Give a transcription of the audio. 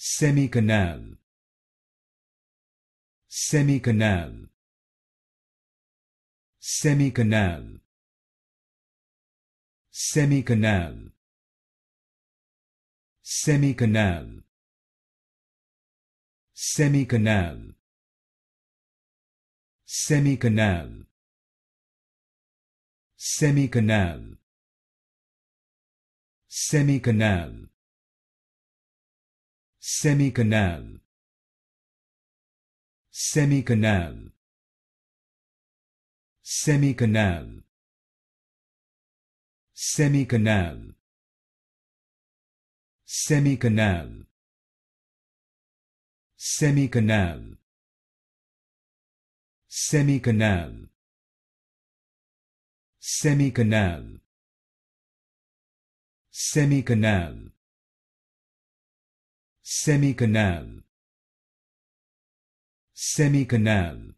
semi-canal semi-canal semi-canal semi-canal semi-canal semi-canal semi-canal semi-canal semi-canal semi-canal semi-canal semi-canal semi-canal semi-canal semi-canal semi-canal semi-canal semi-canal semi canal semi canal